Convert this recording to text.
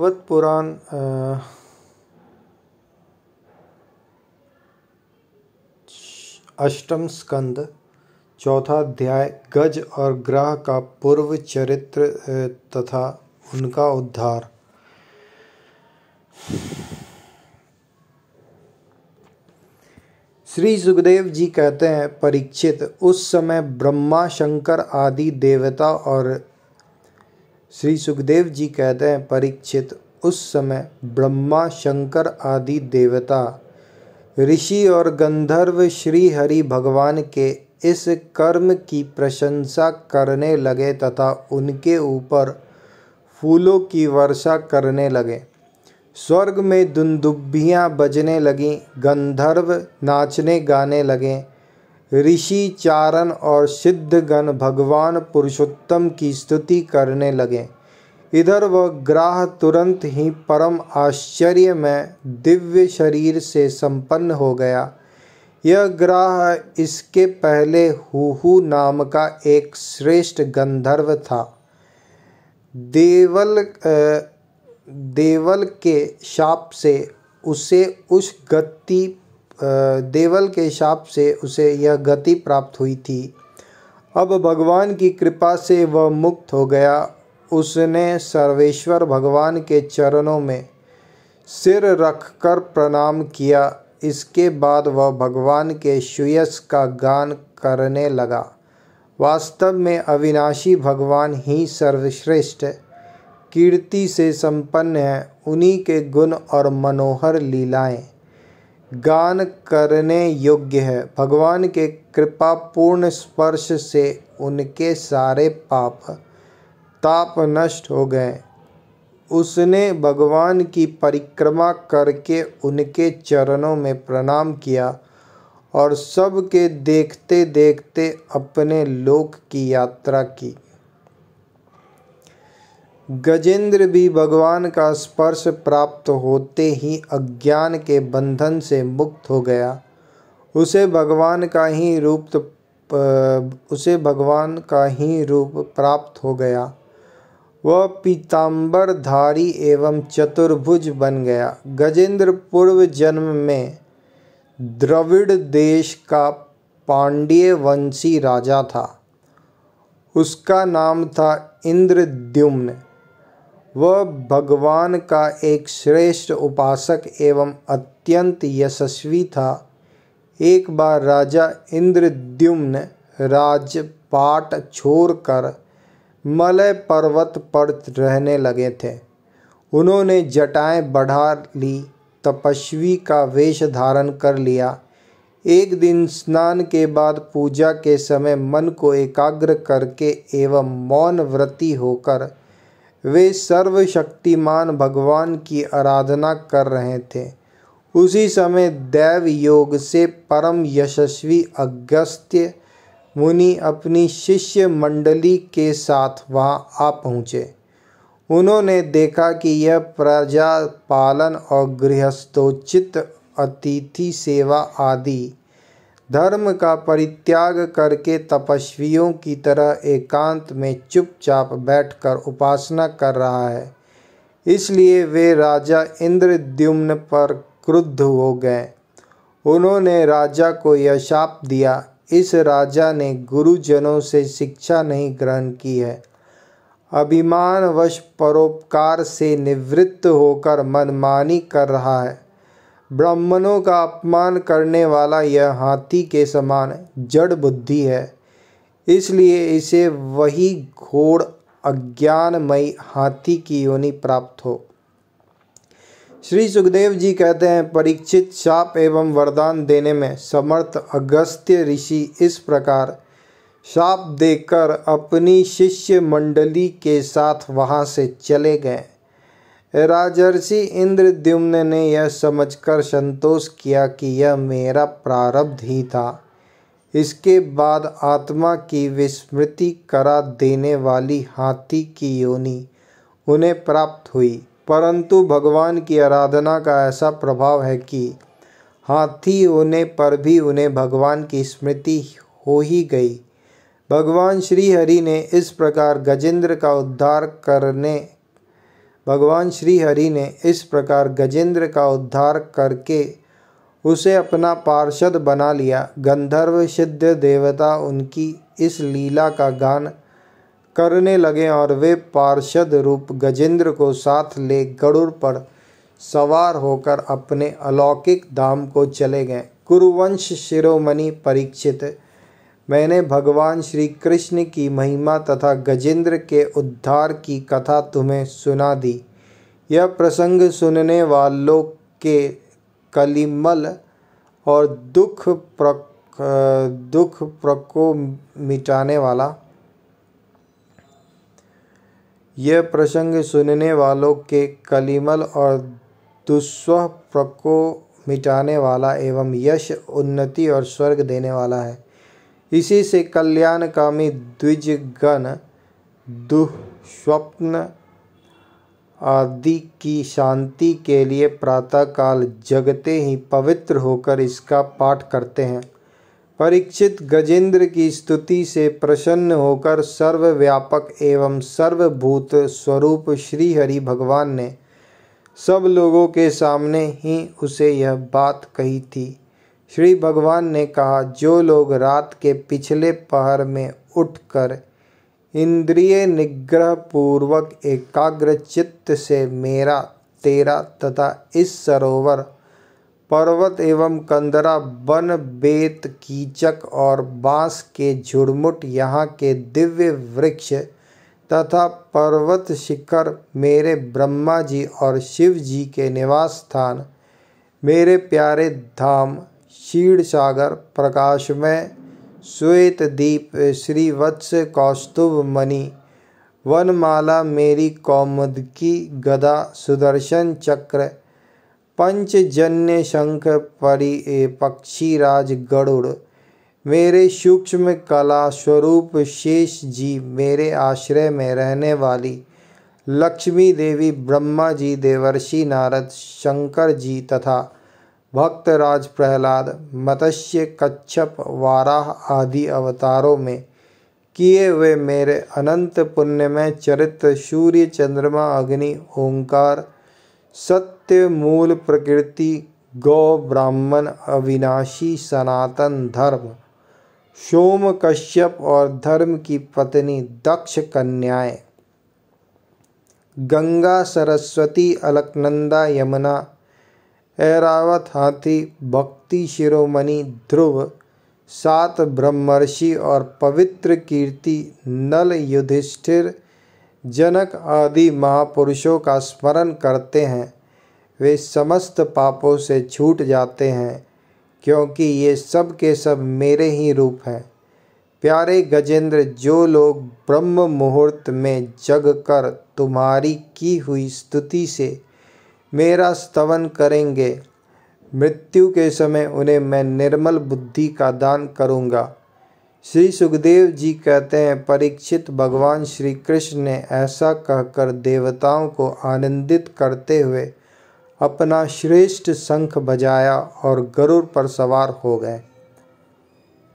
भगवत पुराण अष्टम स्कंद चौथा अध्याय गज और ग्रह का पूर्व चरित्र तथा उनका उद्धार श्री सुखदेव जी कहते हैं परीक्षित उस समय ब्रह्मा शंकर आदि देवता और श्री सुखदेव जी कहते हैं परीक्षित उस समय ब्रह्मा शंकर आदि देवता ऋषि और गंधर्व श्री हरि भगवान के इस कर्म की प्रशंसा करने लगे तथा उनके ऊपर फूलों की वर्षा करने लगे स्वर्ग में दुंदुभियाँ बजने लगीं गंधर्व नाचने गाने लगें ऋषि चारण और सिद्धगण भगवान पुरुषोत्तम की स्तुति करने लगे इधर वह ग्राह तुरंत ही परम आश्चर्य में दिव्य शरीर से संपन्न हो गया यह ग्राह इसके पहले हुहु नाम का एक श्रेष्ठ गंधर्व था देवल देवल के शाप से उसे उस गति देवल के शाप से उसे यह गति प्राप्त हुई थी अब भगवान की कृपा से वह मुक्त हो गया उसने सर्वेश्वर भगवान के चरणों में सिर रखकर प्रणाम किया इसके बाद वह भगवान के शुयस का गान करने लगा वास्तव में अविनाशी भगवान ही सर्वश्रेष्ठ कीर्ति से संपन्न है उन्हीं के गुण और मनोहर लीलाएं गान करने योग्य है भगवान के कृपा पूर्ण स्पर्श से उनके सारे पाप ताप नष्ट हो गए उसने भगवान की परिक्रमा करके उनके चरणों में प्रणाम किया और सबके देखते देखते अपने लोक की यात्रा की गजेंद्र भी भगवान का स्पर्श प्राप्त होते ही अज्ञान के बंधन से मुक्त हो गया उसे भगवान का ही रूप उसे भगवान का ही रूप प्राप्त हो गया वह पीताम्बरधारी एवं चतुर्भुज बन गया गजेंद्र पूर्व जन्म में द्रविड़ देश का पांड्य वंशी राजा था उसका नाम था इंद्रद्युम्न वह भगवान का एक श्रेष्ठ उपासक एवं अत्यंत यशस्वी था एक बार राजा इंद्रद्युम्न राजपाट छोड़कर मलय पर्वत पर रहने लगे थे उन्होंने जटाएं बढ़ा ली तपस्वी का वेश धारण कर लिया एक दिन स्नान के बाद पूजा के समय मन को एकाग्र करके एवं मौन व्रती होकर वे सर्वशक्तिमान भगवान की आराधना कर रहे थे उसी समय देव योग से परम यशस्वी अगस्त्य मुनि अपनी शिष्य मंडली के साथ वहाँ आ पहुँचे उन्होंने देखा कि यह प्रजा पालन और गृहस्थोचित अतिथि सेवा आदि धर्म का परित्याग करके तपस्वियों की तरह एकांत में चुपचाप बैठकर उपासना कर रहा है इसलिए वे राजा इंद्रद्युम्न पर क्रुद्ध हो गए उन्होंने राजा को यह शाप दिया इस राजा ने गुरुजनों से शिक्षा नहीं ग्रहण की है अभिमानवश परोपकार से निवृत्त होकर मनमानी कर रहा है ब्राह्मणों का अपमान करने वाला यह हाथी के समान जड़ बुद्धि है इसलिए इसे वही घोड़ अज्ञानमय हाथी की योनि प्राप्त हो श्री सुखदेव जी कहते हैं परीक्षित शाप एवं वरदान देने में समर्थ अगस्त्य ऋषि इस प्रकार शाप देकर अपनी शिष्य मंडली के साथ वहाँ से चले गए राजर्षि इंद्रद्युम्न ने यह समझकर संतोष किया कि यह मेरा प्रारब्ध ही था इसके बाद आत्मा की विस्मृति करा देने वाली हाथी की योनि उन्हें प्राप्त हुई परंतु भगवान की आराधना का ऐसा प्रभाव है कि हाथी होने पर भी उन्हें भगवान की स्मृति हो ही गई भगवान श्री हरि ने इस प्रकार गजेंद्र का उद्धार करने भगवान श्री हरि ने इस प्रकार गजेंद्र का उद्धार करके उसे अपना पार्षद बना लिया गंधर्व सिद्ध देवता उनकी इस लीला का गान करने लगे और वे पार्षद रूप गजेंद्र को साथ ले गरुड़ पर सवार होकर अपने अलौकिक धाम को चले गए कुरुवंश शिरोमणि परीक्षित मैंने भगवान श्री कृष्ण की महिमा तथा गजेंद्र के उद्धार की कथा तुम्हें सुना दी यह प्रसंग सुनने वालों के कलिमल और दुख प्रक दुख प्रको मिटाने वाला यह प्रसंग सुनने वालों के कलिमल और दुस्व प्रको मिटाने वाला एवं यश उन्नति और स्वर्ग देने वाला है इसी से कल्याणकामी द्विजगण दुस्वप्न आदि की शांति के लिए प्रातःकाल जगते ही पवित्र होकर इसका पाठ करते हैं परीक्षित गजेंद्र की स्तुति से प्रसन्न होकर सर्वव्यापक एवं सर्वभूत स्वरूप श्री हरि भगवान ने सब लोगों के सामने ही उसे यह बात कही थी श्री भगवान ने कहा जो लोग रात के पिछले पहर में उठकर इंद्रिय निग्रह पूर्वक एकाग्र चित्त से मेरा तेरा तथा इस सरोवर पर्वत एवं कंदरा वन बेत कीचक और बांस के झुड़मुट यहाँ के दिव्य वृक्ष तथा पर्वत शिखर मेरे ब्रह्मा जी और शिव जी के निवास स्थान मेरे प्यारे धाम क्षीर सागर प्रकाशमय श्वेत दीप श्रीवत्स कौस्तुभ मणि वनमाला मेरी कौमद की गदा सुदर्शन चक्र पंचजन्य शंख परि पक्षीराज गरुड़ मेरे सूक्ष्म कला स्वरूप शेष जी मेरे आश्रय में रहने वाली लक्ष्मी देवी ब्रह्मा जी देवर्षि नारद शंकर जी तथा भक्तराज प्रहलाद मत्स्य कच्छप वाराह आदि अवतारों में किए हुए मेरे अनंत पुण्यमय चरित्र सूर्य चंद्रमा अग्नि ओंकार सत्य मूल प्रकृति गौ ब्राह्मण अविनाशी सनातन धर्म सोम कश्यप और धर्म की पत्नी दक्ष कन्याएं गंगा सरस्वती अलकनंदा यमुना ऐरावत हाथी भक्ति शिरोमणि ध्रुव सात ब्रह्मर्षि और पवित्र कीर्ति नल युधिष्ठिर जनक आदि महापुरुषों का स्मरण करते हैं वे समस्त पापों से छूट जाते हैं क्योंकि ये सब के सब मेरे ही रूप हैं प्यारे गजेंद्र जो लोग ब्रह्म मुहूर्त में जग कर तुम्हारी की हुई स्तुति से मेरा स्तवन करेंगे मृत्यु के समय उन्हें मैं निर्मल बुद्धि का दान करूँगा श्री सुखदेव जी कहते हैं परीक्षित भगवान श्री कृष्ण ने ऐसा कहकर देवताओं को आनंदित करते हुए अपना श्रेष्ठ शंख बजाया और गरुड़ पर सवार हो गए